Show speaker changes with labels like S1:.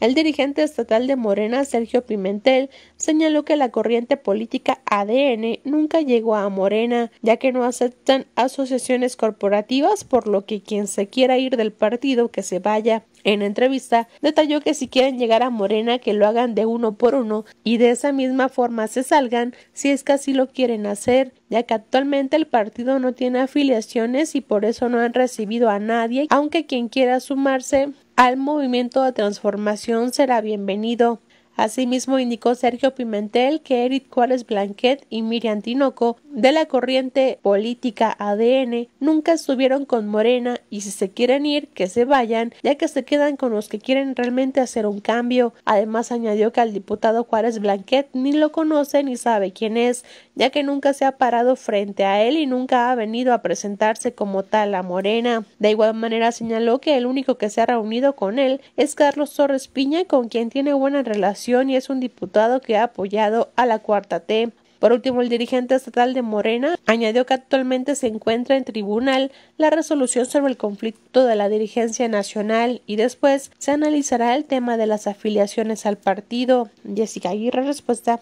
S1: El dirigente estatal de Morena, Sergio Pimentel, señaló que la corriente política ADN nunca llegó a Morena, ya que no aceptan asociaciones corporativas, por lo que quien se quiera ir del partido que se vaya. En entrevista, detalló que si quieren llegar a Morena, que lo hagan de uno por uno y de esa misma forma se salgan, si es que así lo quieren hacer, ya que actualmente el partido no tiene afiliaciones y por eso no han recibido a nadie, aunque quien quiera sumarse al movimiento de transformación será bienvenido. Asimismo, indicó Sergio Pimentel que Eric Juárez Blanquet y Miriam Tinoco, de la corriente política ADN, nunca estuvieron con Morena y si se quieren ir, que se vayan, ya que se quedan con los que quieren realmente hacer un cambio. Además, añadió que al diputado Juárez Blanquet ni lo conoce ni sabe quién es, ya que nunca se ha parado frente a él y nunca ha venido a presentarse como tal a Morena. De igual manera, señaló que el único que se ha reunido con él es Carlos Torres Piña, con quien tiene buena relación y es un diputado que ha apoyado a la cuarta T. Por último, el dirigente estatal de Morena añadió que actualmente se encuentra en tribunal la resolución sobre el conflicto de la dirigencia nacional y después se analizará el tema de las afiliaciones al partido. Jessica Aguirre, respuesta.